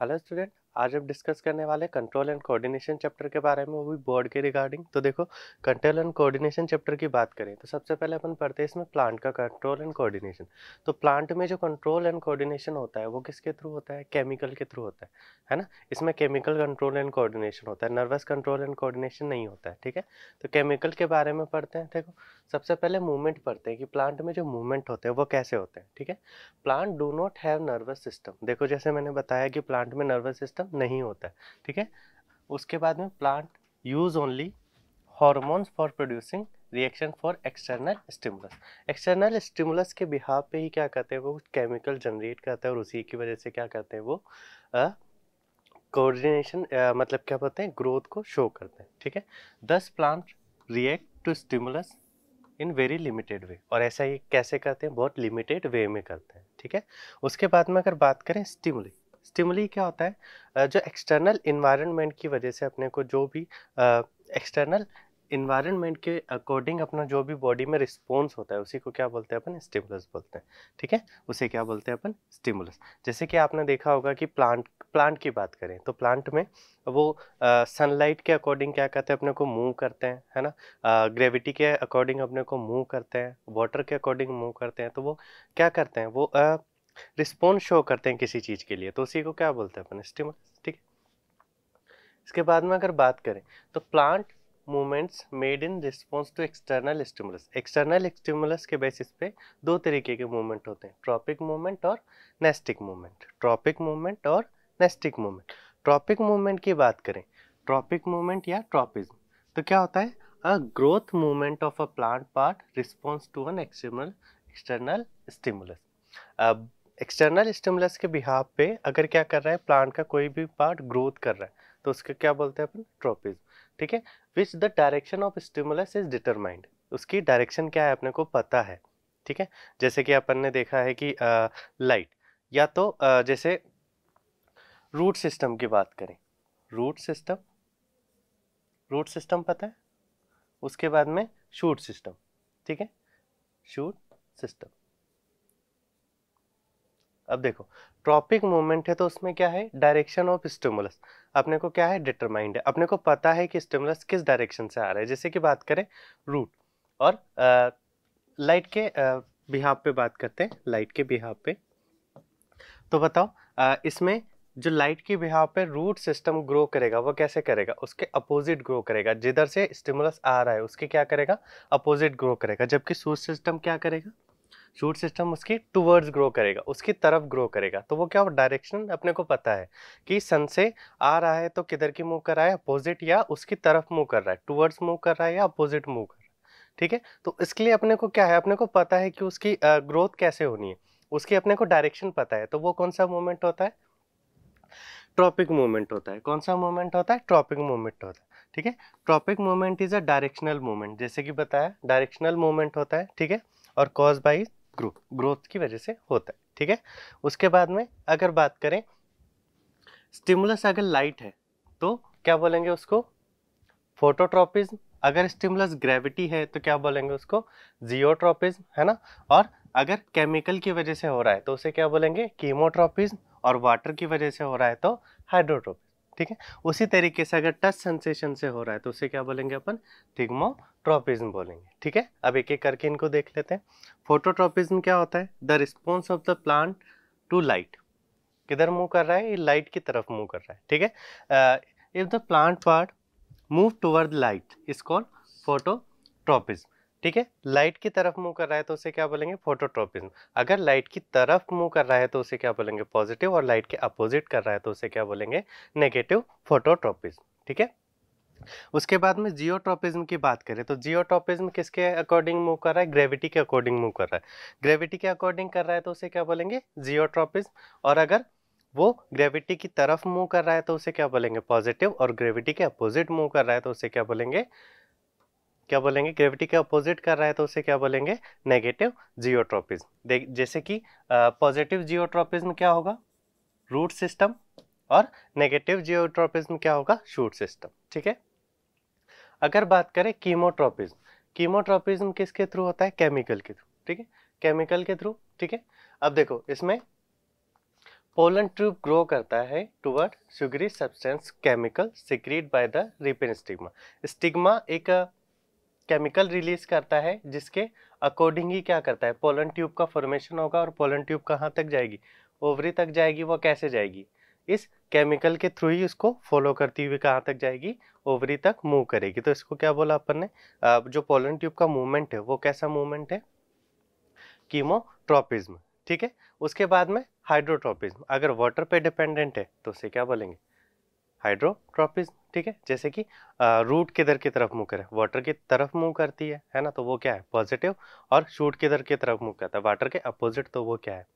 hello student आज हम discuss करने वाले कंट्रोल एंड कोऑर्डिनेशन चैप्टर के बारे में वो भी बोर्ड के रिगार्डिंग तो देखो कंट्रोल एंड कोऑर्डिनेशन चैप्टर की बात करें तो सबसे पहले अपन पढ़ते हैं इसमें प्लांट का कंट्रोल एंड कोऑर्डिनेशन तो प्लांट में जो कंट्रोल एंड कोऑर्डिनेशन होता है वो किसके थ्रू होता है केमिकल के थ्रू होता है है ना इसमें केमिकल कंट्रोल एंड कोऑर्डिनेशन होता है नर्वस कंट्रोल एंड कोऑर्डिनेशन नहीं होता है ठीक है तो केमिकल के बारे में पढ़ते हैं देखो सबसे पहले मूवमेंट पढ़ते हैं कि प्लांट में जो मूवमेंट होते हैं वो कैसे होते हैं ठीक है plant do not have nervous system देखो जैसे मैंने बताया कि प्लांट में नर्वस सिस्टम नहीं होता है ठीक है उसके बाद में plant use only hormones for producing reaction for external stimulus external stimulus के बिहाव पे ही क्या करते हैं वो केमिकल जनरेट करते हैं और उसी की वजह से क्या करते हैं वो कोऑर्डिनेशन uh, मतलब क्या बोलते हैं ग्रोथ को शो करते हैं ठीक है thus plant react to stimulus in very limited way और ऐसा ये कैसे करते हैं बहुत लिमिटेड वे में करते हैं ठीक है उसके बाद में अगर बात करें स्टिमुली स्टिमुली क्या होता है जो एक्सटर्नल इन्वायरमेंट की वजह से अपने को जो भी एक्सटर्नल इन्वायरमेंट के अकॉर्डिंग अपना जो भी बॉडी में रिस्पॉन्स होता है उसी को क्या बोलते हैं अपन स्टिमुलस बोलते हैं ठीक है उसे क्या बोलते हैं अपन स्टिमुलस जैसे कि आपने देखा होगा कि प्लांट प्लांट की बात करें तो प्लांट में वो सनलाइट uh, के अकॉर्डिंग क्या कहते हैं अपने को मूव करते हैं है ना ग्रेविटी uh, के अकॉर्डिंग अपने को मूव करते हैं वाटर के अकॉर्डिंग मूव करते हैं तो वो क्या करते हैं वो uh, रिस्पॉन्स शो करते हैं किसी चीज़ के लिए तो उसी को क्या बोलते हैं अपन स्टिमुलस ठीक है इसके बाद में अगर बात करें तो plant movements made in response to external stimulus external stimulus के बेसिस पे दो तरीके के मूवमेंट होते हैं ट्रॉपिक मूवमेंट और नेस्टिक मूवमेंट ट्रॉपिक मूवमेंट और नेस्टिक मूवमेंट ट्रॉपिक मूवमेंट की बात करें ट्रॉपिक मूवमेंट या ट्रॉपिज्म तो क्या होता है a growth movement of a plant part response to an external external stimulus अब एक्सटर्नल स्टिमुलस के बिहाव पे अगर क्या कर रहा है प्लांट का कोई भी पार्ट ग्रोथ कर रहा है तो उसके क्या बोलते हैं अपन ट्रोपिज्म ठीक है which the direction of stimulus is determined उसकी डायरेक्शन क्या है अपने को पता है ठीक है जैसे कि अपन ने देखा है कि लाइट या तो आ, जैसे रूट सिस्टम की बात करें रूट सिस्टम रूट सिस्टम पता है उसके बाद में शूट सिस्टम ठीक है शूट सिस्टम अब देखो ट्रॉपिक मूवमेंट है तो उसमें क्या है डायरेक्शन ऑफ स्टिमुलस अपने को क्या है डिटरमाइंड है अपने को पता है कि स्टिमुलस किस डायरेक्शन से आ रहा है जैसे कि बात करें रूट और आ, लाइट के बिहाब पे बात करते हैं लाइट के बिहाब पे तो बताओ आ, इसमें जो लाइट के बिहाब पे रूट सिस्टम ग्रो करेगा वो कैसे करेगा उसके अपोजिट ग्रो करेगा जिधर से स्टिमुलस आ रहा है उसके क्या करेगा अपोजिट ग्रो करेगा जबकि सूज सिस्टम क्या करेगा शूट सिस्टम उसकी टूवर्ड्स ग्रो करेगा उसकी तरफ ग्रो करेगा तो वो क्या डायरेक्शन अपने को पता है कि सन से आ रहा है तो किधर की मूव कर रहा है अपोजिट या उसकी तरफ मूव कर रहा है टूवर्ड्स मूव कर रहा है या अपोजिट मूव कर रहा है ठीक है तो इसके लिए अपने को क्या है अपने को पता है कि उसकी ग्रोथ कैसे होनी है उसकी अपने को डायरेक्शन पता है तो वो कौन सा मूवमेंट होता है ट्रॉपिक मूवमेंट होता है कौन सा मूवमेंट होता है ट्रॉपिक मूवमेंट होता है ठीक है tropic movement is a directional movement जैसे कि बताया डायरेक्शनल मूवमेंट होता है ठीक है और कॉज बाई ग्रो ग्रोथ की वजह से होता है ठीक है उसके बाद में अगर बात करें स्टिमुलस अगर लाइट है तो क्या बोलेंगे उसको फोटोट्रोपिज्म अगर स्टिमुलस ग्रेविटी है तो क्या बोलेंगे उसको जियोट्रोपिज्म है ना और अगर केमिकल की वजह से हो रहा है तो उसे क्या बोलेंगे कीमोट्रोपिज्म और वाटर की वजह से हो रहा है तो हाइड्रोट्रोपिज ठीक है उसी तरीके से अगर टच सेंसेशन से हो रहा है तो उसे क्या बोलेंगे अपन थिग्मोट्रोपिज्म बोलेंगे ठीक है अब एक एक करके इनको देख लेते हैं फोटोट्रोपिज्म क्या होता है the response of the plant to light किधर मूव कर रहा है ये लाइट की तरफ मूव कर रहा है ठीक है if the plant part move toward light is called phototropism ठीक है लाइट की तरफ मुंह कर रहा है तो उसे क्या बोलेंगे फोटोट्रोपिज्म अगर लाइट की तरफ मुंह कर रहा है तो उसे क्या बोलेंगे पॉजिटिव और लाइट के अपोजिट कर रहा है तो उसे क्या बोलेंगे नेगेटिव फोटोट्रोपिज्म ठीक है उसके बाद में जियोट्रोपिज्म की बात करें तो जियोट्रोपिज्म किसके अकॉर्डिंग मूव कर रहा है ग्रेविटी के अकॉर्डिंग मूव कर रहा है ग्रेविटी के अकॉर्डिंग कर रहा है तो उसे क्या बोलेंगे जियोट्रोपिज्म और अगर वो ग्रेविटी की तरफ मूव कर रहा है तो उसे क्या बोलेंगे पॉजिटिव और ग्रेविटी के अपोजिट मूव कर रहा है तो उसे क्या बोलेंगे क्या बोलेंगे ग्रेविटी के अपोजिट कर रहा है तो उसे क्या बोलेंगे नेगेटिव जियोट्रोपिज्म देख जैसे कि पॉजिटिव जियोट्रोपिज्म क्या होगा रूट सिस्टम और नेगेटिव जियोट्रोपिज्म क्या होगा शूट सिस्टम ठीक है अगर बात करें कीमोट्रोपिज्म कीमोट्रोपिज्म किसके थ्रू होता है केमिकल के थ्रू ठीक है केमिकल के थ्रू ठीक है अब देखो इसमें पोलन ट्यूब ग्रो करता है toward sugary substance chemical secrete by the ripen stigma stigma एक केमिकल रिलीज करता है जिसके अकॉर्डिंग ही क्या करता है पोलन ट्यूब का फॉर्मेशन होगा और पोलन ट्यूब कहाँ तक जाएगी ओवरी तक जाएगी वो कैसे जाएगी इस केमिकल के थ्रू ही उसको फॉलो करती हुई कहाँ तक जाएगी ओवरी तक मूव करेगी तो इसको क्या बोला अपन ने जो पोलन ट्यूब का मूवमेंट है वो कैसा मूवमेंट है कीमोट्रोपिज्म ठीक है उसके बाद में हाइड्रोट्रोपिज्म अगर वाटर पे डिपेंडेंट है तो उसे क्या बोलेंगे हाइड्रोट्रॉपिज्म ठीक है जैसे कि रूट किधर की तरफ मुँह करे वाटर की तरफ मुँह करती है है ना तो वो क्या है पॉजिटिव और शूट किधर की तरफ मुँह करता है वाटर के अपोजिट तो वो क्या है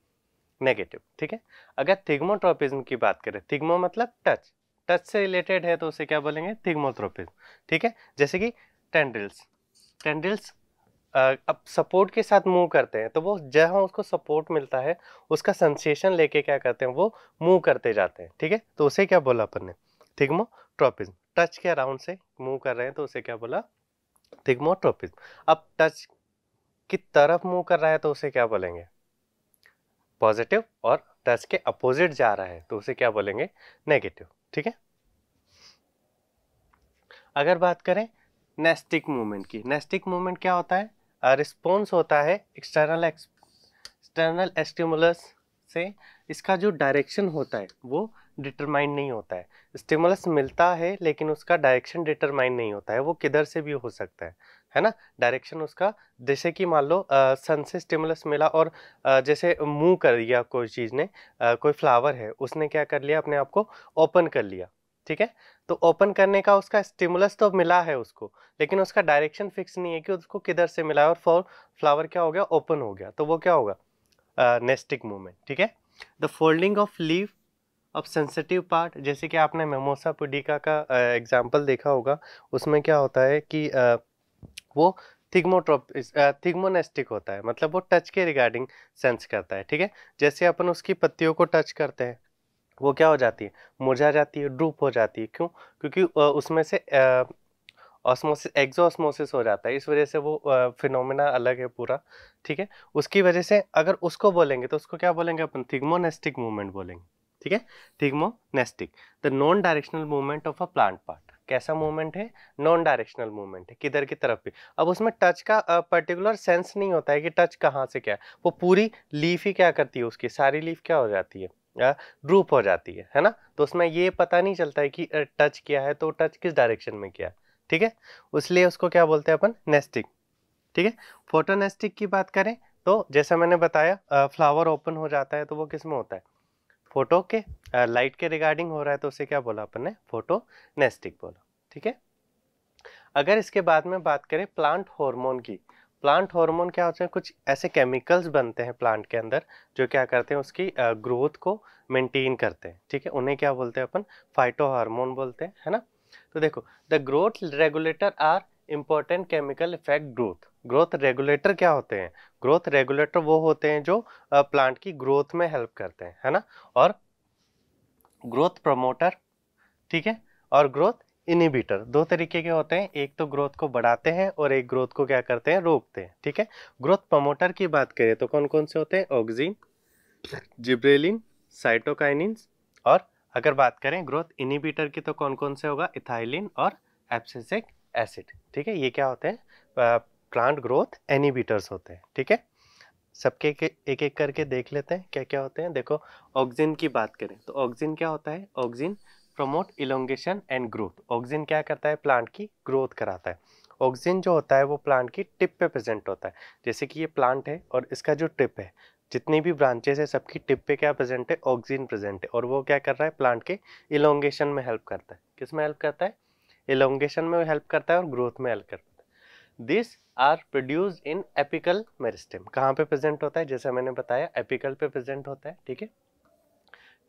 नेगेटिव ठीक है अगर थिग्मोट्रॉपिज्म की बात करें थिग्मो मतलब टच टच से रिलेटेड है तो उसे क्या बोलेंगे थिग्मोट्रॉपिज्म ठीक है जैसे कि टेंड्रिल्स टेंड्रिल्स अब सपोर्ट के साथ मूव करते हैं तो वो जहाँ उसको सपोर्ट मिलता है उसका सेंसेशन लेके क्या करते हैं वो मूव करते जाते हैं ठीक है तो उसे क्या बोला अपन ने थिग्मोट्रोपिज्म टच के अराउंड से मूव कर रहे हैं तो उसे क्या बोला थिग्मोट्रोपिज्म अब टच की तरफ मूव कर रहा है तो उसे क्या बोलेंगे पॉजिटिव और टच के अपोजिट जा रहा है तो उसे क्या बोलेंगे नेगेटिव ठीक है अगर बात करें नेस्टिक मूवमेंट की नेस्टिक मूवमेंट क्या होता है रिस्पॉन्स होता है एक्सटर्नल एक्सटर्नल एस्टिमुलस से इसका जो डायरेक्शन होता है वो डिटरमाइन नहीं होता है स्टिमुलस मिलता है लेकिन उसका डायरेक्शन डिटरमाइन नहीं होता है वो किधर से भी हो सकता है है ना डायरेक्शन उसका जैसे कि मान लो सन से स्टिमुलस मिला और आ, जैसे मूव कर दिया कोई चीज़ ने आ, कोई फ्लावर है उसने क्या कर लिया अपने आप को ओपन कर लिया ठीक है तो ओपन करने का उसका स्टिमुलस तो मिला है उसको लेकिन उसका डायरेक्शन फिक्स नहीं है कि उसको किधर से मिला है और फॉर फ्लावर क्या हो गया ओपन हो गया तो वो क्या होगा नेस्टिक मूवमेंट ठीक है the folding of leave of sensitive part जैसे कि आपने मेमोसा पुडिका का एग्जाम्पल देखा होगा उसमें क्या होता है कि आ, वो थिग्मोट्रोप थिग्मोनेस्टिक होता है मतलब वो टच के रिगार्डिंग सेंस करता है ठीक है जैसे अपन उसकी पत्तियों को टच करते हैं वो क्या हो जाती है मुरझा जाती है ड्रूप हो जाती है क्यों क्योंकि उसमें से ऑस्मोसिस एग्जोस्मोसिस हो जाता है इस वजह से वो फिनोमिना अलग है पूरा ठीक है उसकी वजह से अगर उसको बोलेंगे तो उसको क्या बोलेंगे अपन थिग्मोनेस्टिक मूवमेंट बोलेंगे ठीक है thigmonastic the non directional movement of a plant part कैसा मूवमेंट है नॉन डायरेक्शनल मूवमेंट है किधर की तरफ भी अब उसमें टच का पर्टिकुलर सेंस नहीं होता है कि टच कहाँ से क्या है वो पूरी लीफ ही क्या करती है उसकी सारी लीफ क्या हो जाती है ड्रूप हो जाती है है ना तो उसमें ये पता नहीं चलता है कि टच किया है तो टच किस डायरेक्शन में किया है ठीक है इसलिए उसको क्या बोलते हैं अपन नेस्टिक ठीक है फोटोनेस्टिक की बात करें तो जैसा मैंने बताया फ्लावर ओपन हो जाता है तो वो किस में होता है फोटो के लाइट के रिगार्डिंग हो रहा है तो उसे क्या बोला अपन ने फोटो नेस्टिक बोला ठीक है अगर इसके बाद में बात करें प्लांट हार्मोन की प्लांट हार्मोन क्या होते हैं कुछ ऐसे केमिकल्स बनते हैं प्लांट के अंदर जो क्या करते हैं उसकी ग्रोथ को मेंटेन करते हैं ठीक है उन्हें क्या बोलते हैं अपन फाइटो हार्मोन बोलते हैं है ना तो देखो the growth regulator are important chemical effect growth growth regulator क्या होते हैं ग्रोथ रेगुलेटर वो होते हैं जो प्लांट की ग्रोथ में हेल्प करते हैं है ना और ग्रोथ प्रमोटर ठीक है और ग्रोथ इनिबिटर दो तरीके के होते हैं एक तो ग्रोथ को बढ़ाते हैं और एक ग्रोथ को क्या करते हैं रोकते हैं ठीक है ग्रोथ प्रमोटर की बात करें तो कौन कौन से होते हैं ऑक्सिन जिब्रेलिन साइटोकाइनिन्स और अगर बात करें ग्रोथ इनिबिटर की तो कौन कौन से होगा इथाइलिन और एप्सिसिक एसिड ठीक है ये क्या होते हैं प्लांट ग्रोथ एनिबिटर्स होते हैं ठीक है सबके एक एक करके देख लेते हैं क्या क्या होते हैं देखो ऑक्सिन की बात करें तो ऑक्सिन क्या होता है auxin promote elongation and growth auxin क्या करता है प्लांट की ग्रोथ कराता है ऑक्सिन जो होता है वो प्लांट की टिप पे प्रेजेंट होता है जैसे कि ये प्लांट है और इसका जो टिप है जितनी भी ब्रांचेस है सबकी टिप पे क्या प्रेजेंट है ऑक्सिन प्रेजेंट है और वो क्या कर रहा है प्लांट के इलोंगेशन में हेल्प करता है किस में हेल्प करता है इलोंगेशन में हेल्प करता है और ग्रोथ में हेल्प करता है this are produce in apical meristem कहाँ पे प्रेजेंट होता है जैसे मैंने बताया एपिकल पे प्रेजेंट होता है ठीक है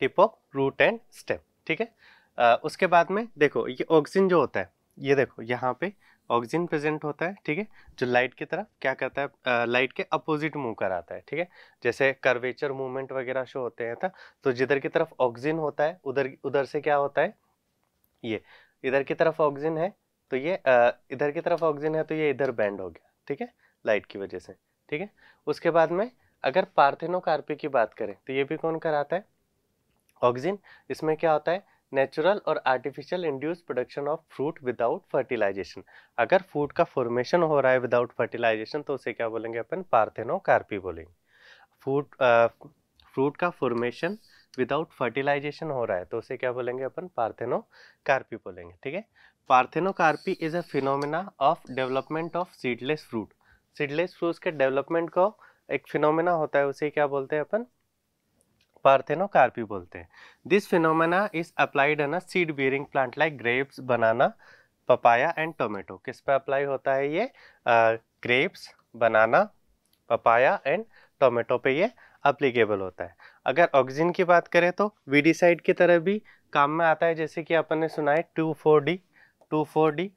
tip of root and stem ठीक है उसके बाद में देखो ये ऑक्सीजन जो होता है ये देखो यहाँ पे ऑक्सीजन प्रेजेंट होता है ठीक है जो लाइट की तरफ क्या करता है लाइट के अपोजिट मूव कराता है ठीक है जैसे कर्वेचर मूवमेंट वगैरह शो होते हैं था तो जिधर की तरफ ऑक्सीजन होता है उधर उधर से क्या होता है ये इधर की तरफ ऑक्सीजन है तो ये इधर की तरफ ऑक्सीजन है तो ये इधर बैंड हो गया ठीक है लाइट की वजह से ठीक है उसके बाद में अगर कार्पी की बात करें तो ये भी कौन कराता है ऑक्सीजन इसमें क्या होता है नेचुरल और artificial induce production of fruit without fertilization अगर फ्रूट का फॉर्मेशन हो रहा है विदाउट फर्टिलाइजेशन तो उसे क्या बोलेंगे अपन पार्थेनोकार्पी बोलेंगे फ्रूट फ्रूट का फॉर्मेशन विदाउट फर्टिलाइजेशन हो रहा है तो उसे क्या बोलेंगे अपन पार्थेनोकार्पी बोलेंगे ठीक है carpy is a phenomena of development of seedless fruit seedless fruit के डेवलपमेंट को एक फिनोमिना होता है उसे क्या बोलते हैं अपन कार्पी बोलते हैं this phenomena is applied an a seed bearing plant like grapes banana papaya and tomato किस पे अप्लाई होता है ये grapes banana papaya and tomato पे ये अप्लीकेबल होता है अगर ऑक्सीजन की बात करें तो वीडीसाइड की तरह भी काम में आता है जैसे कि अपन ने सुना है two four D two four D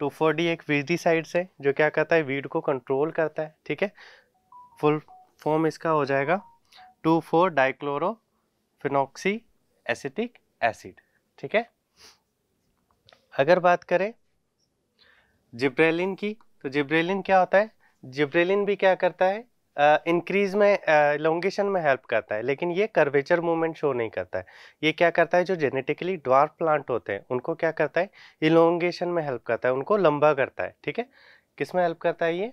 two four D एक वीडीसाइड से जो क्या करता है वीड को कंट्रोल करता है ठीक है फुल फॉर्म इसका हो जाएगा two four dichloro phenoxy acetic acid ठीक है अगर बात करें जिब्रेलिन की तो जिब्रेलिन क्या होता है जिब्रेलिन भी क्या करता है इंक्रीज में एलोंगेशन में हेल्प करता है लेकिन ये कर्वेचर मूवमेंट शो नहीं करता है ये क्या करता है जो जेनेटिकली ड्वार्फ प्लांट होते हैं उनको क्या करता है इलोंगेशन में हेल्प करता है उनको लंबा करता है ठीक है किस में हेल्प करता है ये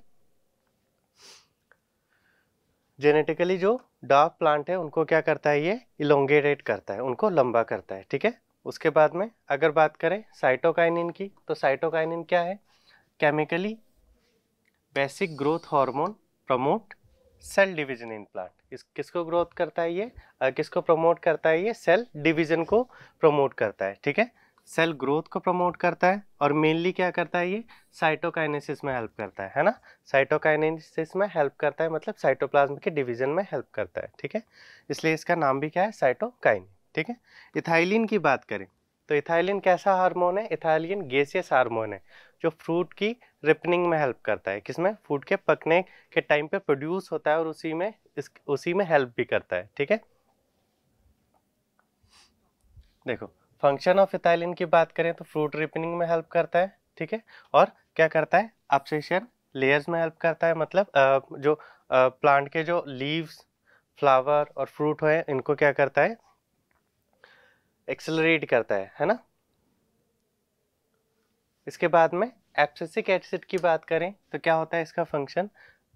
जेनेटिकली जो डार्क प्लांट है उनको क्या करता है ये इलोंगेटेट करता है उनको लंबा करता है ठीक है उसके बाद में अगर बात करें साइटोकाइनिन की तो साइटोकाइनिन क्या है chemically basic growth hormone promote cell division in plant इस किसको ग्रोथ करता है ये आ, किसको प्रमोट करता है ये सेल डिवीजन को प्रमोट करता है ठीक है सेल ग्रोथ को प्रमोट करता है और मेनली क्या करता है ये साइटोकाइनेसिस में हेल्प करता है है ना साइटोकाइनेसिस में हेल्प करता है मतलब साइटोप्लाज्म के डिवीजन में हेल्प करता है ठीक है इसलिए इसका नाम भी क्या है साइटोकाइन ठीक है इथाइलिन की बात करें तो इथाइलिन कैसा हार्मोन है इथाइलिन गेसियस हार्मोन है जो फ्रूट की रिपनिंग में हेल्प करता है किसमें फ्रूट के पकने के टाइम पे प्रोड्यूस होता है और उसी में इस उसी में हेल्प भी करता है ठीक है देखो फंक्शन ऑफ इथाइलिन की बात करें तो फ्रूट रिपनिंग में हेल्प करता है ठीक है और क्या करता है अपसेशन लेयर्स में हेल्प करता है मतलब जो प्लांट के जो लीव्स फ्लावर और फ्रूट हुए इनको क्या करता है एक्सेलरेट करता है है ना इसके बाद में एप्सिसिक एसिड की बात करें तो क्या होता है इसका फंक्शन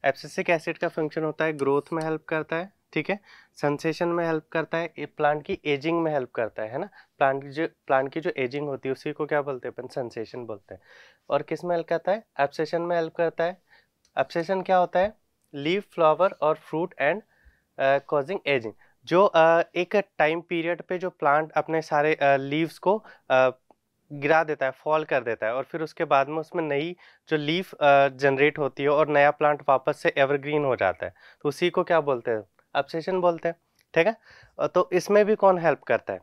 एप्सिसिक एसिड का फंक्शन होता है ग्रोथ में हेल्प करता है ठीक है सेंसेशन में हेल्प करता है प्लांट की एजिंग में हेल्प करता है है ना प्लांट की जो प्लांट की जो एजिंग होती है उसी को क्या बोलते हैं अपन सेंसेशन बोलते हैं और किस में हेल्प करता है एप्सेशन में हेल्प करता है एप्सेशन क्या होता है लीव फ्लावर और फ्रूट एंड कॉजिंग एजिंग जो एक टाइम पीरियड पे जो प्लांट अपने सारे लीव्स को गिरा देता है फॉल कर देता है और फिर उसके बाद में उसमें नई जो लीफ जनरेट होती है और नया प्लांट वापस से एवरग्रीन हो जाता है तो उसी को क्या बोलते हैं अपसेशन बोलते हैं ठीक है तो इसमें भी कौन हेल्प करता है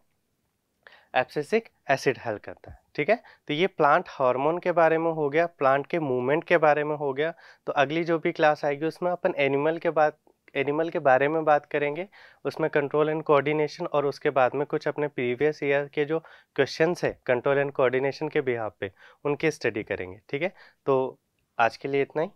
एप्सेसिक एसिड हेल्प करता है ठीक है तो ये प्लांट हार्मोन के बारे में हो गया प्लांट के मूवमेंट के बारे में हो गया तो अगली जो भी क्लास आएगी उसमें अपन एनिमल के बाद एनिमल के बारे में बात करेंगे उसमें कंट्रोल एंड कोऑर्डिनेशन और उसके बाद में कुछ अपने प्रीवियस ईयर के जो क्वेश्चंस है कंट्रोल एंड कोऑर्डिनेशन के बिहाफ पे उनकी स्टडी करेंगे ठीक है तो आज के लिए इतना ही